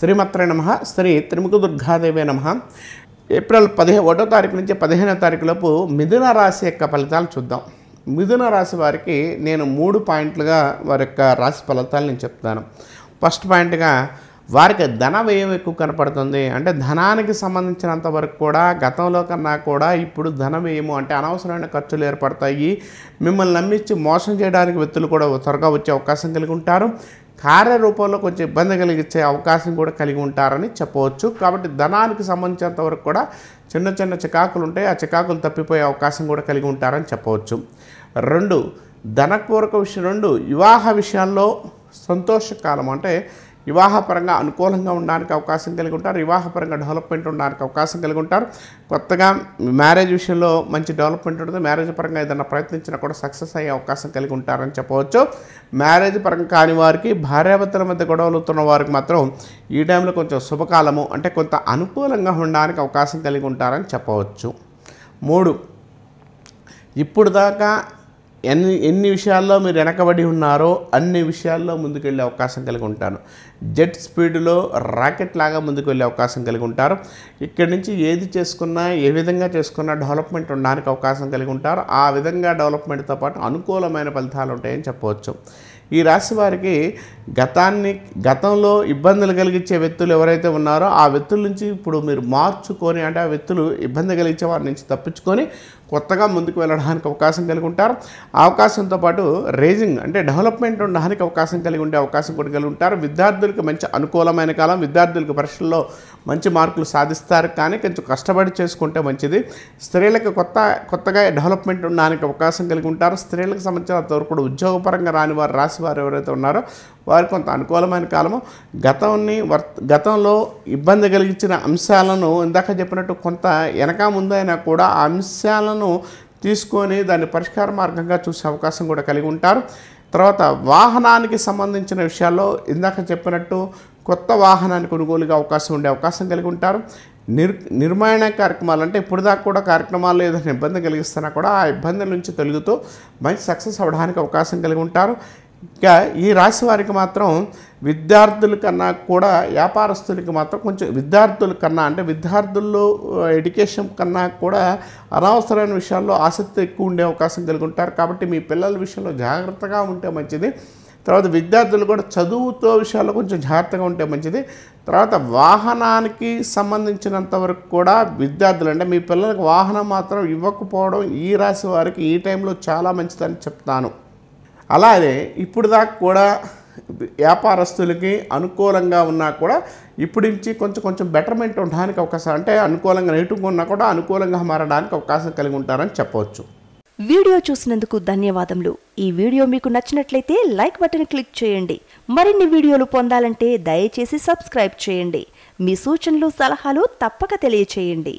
శ్రీమత్ర నమ శ్రీ త్రిముఖ దుర్గాదేవే నమ ఏప్రిల్ పదిహే ఒకటో తారీఖు నుంచి పదిహేనో తారీఖు లోపు మిథున రాశి యొక్క ఫలితాలు చూద్దాం మిథున రాశి వారికి నేను మూడు పాయింట్లుగా వారి యొక్క రాశి ఫలితాలు నేను చెప్తాను ఫస్ట్ పాయింట్గా వారికి ధన వ్యయం ఎక్కువ కనపడుతుంది అంటే ధనానికి సంబంధించినంత వరకు కూడా గతంలో కన్నా కూడా ఇప్పుడు ధన వ్యయము అంటే అనవసరమైన ఖర్చులు ఏర్పడతాయి మిమ్మల్ని నమ్మించి మోసం చేయడానికి వ్యక్తులు కూడా త్వరగా వచ్చే అవకాశం కలిగి ఉంటారు కార్యరూపంలో కొంచెం ఇబ్బంది కలిగించే అవకాశం కూడా కలిగి ఉంటారని చెప్పవచ్చు కాబట్టి ధనానికి సంబంధించినంత వరకు కూడా చిన్న చిన్న చికాకులు ఉంటాయి ఆ చికాకులు తప్పిపోయే అవకాశం కూడా కలిగి ఉంటారని చెప్పవచ్చు రెండు ధనపూర్వక విషయం రెండు వివాహ విషయాల్లో సంతోషకాలం అంటే వివాహపరంగా అనుకూలంగా ఉండడానికి అవకాశం కలిగి ఉంటారు వివాహపరంగా డెవలప్మెంట్ ఉండడానికి అవకాశం కలిగి ఉంటారు కొత్తగా మ్యారేజ్ విషయంలో మంచి డెవలప్మెంట్ ఉంటుంది మ్యారేజ్ పరంగా ఏదైనా ప్రయత్నించినా కూడా సక్సెస్ అయ్యే అవకాశం కలిగి ఉంటారని చెప్పవచ్చు మ్యారేజ్ పరంగా కాని వారికి భార్యాభర్తల మధ్య గొడవలుతున్న వారికి మాత్రం ఈ టైంలో కొంచెం శుభకాలము అంటే కొంత అనుకూలంగా ఉండడానికి అవకాశం కలిగి ఉంటారని చెప్పవచ్చు మూడు ఇప్పుడు దాకా ఎన్ని ఎన్ని విషయాల్లో మీరు వెనకబడి ఉన్నారో అన్ని విషయాల్లో వెళ్ళే అవకాశం కలిగి ఉంటాను జెట్ స్పీడ్లో రాకెట్ లాగా ముందుకు వెళ్ళే అవకాశం కలిగి ఉంటారు ఇక్కడి నుంచి ఏది చేసుకున్నా ఏ విధంగా చేసుకున్నా డెవలప్మెంట్ ఉండడానికి అవకాశం కలిగి ఉంటారు ఆ విధంగా డెవలప్మెంట్తో పాటు అనుకూలమైన ఫలితాలు ఉంటాయని చెప్పవచ్చు ఈ రాశి వారికి గతాన్ని గతంలో ఇబ్బందులు కలిగించే వ్యక్తులు ఎవరైతే ఉన్నారో ఆ వ్యక్తుల నుంచి ఇప్పుడు మీరు మార్చుకొని అంటే ఆ వ్యక్తులు ఇబ్బంది కలిగించే వారి నుంచి తప్పించుకొని కొత్తగా ముందుకు వెళ్ళడానికి అవకాశం కలిగి ఉంటారు అవకాశంతో పాటు రేజింగ్ అంటే డెవలప్మెంట్ ఉండడానికి అవకాశం కలిగి ఉండే అవకాశం కూడా కలిగి ఉంటారు విద్యార్థులకు మంచి అనుకూలమైన కాలం విద్యార్థులకు పరీక్షల్లో మంచి మార్కులు సాధిస్తారు కానీ కొంచెం కష్టపడి చేసుకుంటే మంచిది స్త్రీలకు కొత్త కొత్తగా డెవలప్మెంట్ ఉండడానికి అవకాశం కలిగి ఉంటారు స్త్రీలకు సంబంధించినంతవరకు కూడా ఉద్యోగపరంగా రాని వారు రాసి వారు ఎవరైతే ఉన్నారో వారు కొంత అనుకూలమైన కాలము గతంని గతంలో ఇబ్బంది కలిగించిన అంశాలను ఇందాక చెప్పినట్టు కొంత వెనక ముందైనా కూడా ఆ అంశాలను తీసుకొని దాన్ని పరిష్కార మార్గంగా చూసే అవకాశం కూడా కలిగి ఉంటారు తర్వాత వాహనానికి సంబంధించిన విషయాల్లో ఇందాక చెప్పినట్టు కొత్త వాహనాన్ని కొనుగోలుగా అవకాశం ఉండే అవకాశం కలిగి ఉంటారు నిర్ నిర్మాణ కార్యక్రమాలు అంటే ఇప్పుడు దాకా కూడా కార్యక్రమాల్లో ఏదైనా ఇబ్బంది కలిగిస్తున్నా కూడా ఆ ఇబ్బందుల నుంచి తొలుగుతూ మంచి సక్సెస్ అవ్వడానికి అవకాశం కలిగి ఉంటారు ఇంకా ఈ రాశి వారికి మాత్రం విద్యార్థుల కన్నా కూడా వ్యాపారస్తులకి మాత్రం కొంచెం విద్యార్థుల కన్నా అంటే విద్యార్థుల్లో ఎడ్యుకేషన్ కన్నా కూడా అనవసరమైన విషయాల్లో ఆసక్తి ఎక్కువ ఉండే అవకాశం కలిగి ఉంటారు కాబట్టి మీ పిల్లల విషయంలో జాగ్రత్తగా ఉంటే మంచిది తర్వాత విద్యార్థులు కూడా చదువుతో విషయాల్లో కొంచెం జాగ్రత్తగా ఉంటే మంచిది తర్వాత వాహనానికి సంబంధించినంత వరకు కూడా విద్యార్థులు అంటే మీ పిల్లలకు వాహనం మాత్రం ఇవ్వకపోవడం ఈ రాశి వారికి ఈ టైంలో చాలా మంచిదని చెప్తాను అలాగే ఇప్పుడు దాకా కూడా వ్యాపారస్తులకి అనుకూలంగా ఉన్నా కూడా ఇప్పుడు నుంచి కొంచెం కొంచెం బెటర్మెంట్ ఉండడానికి అవకాశం అంటే అనుకూలంగా నెగిటివ్గా ఉన్నా కూడా అనుకూలంగా మారడానికి అవకాశం కలిగి ఉంటారని చెప్పవచ్చు వీడియో చూసినందుకు ధన్యవాదములు ఈ వీడియో మీకు నచ్చినట్లయితే లైక్ బటన్ క్లిక్ చేయండి మరిన్ని వీడియోలు పొందాలంటే దయచేసి సబ్స్క్రైబ్ చేయండి మీ సూచనలు సలహాలు తప్పక తెలియచేయండి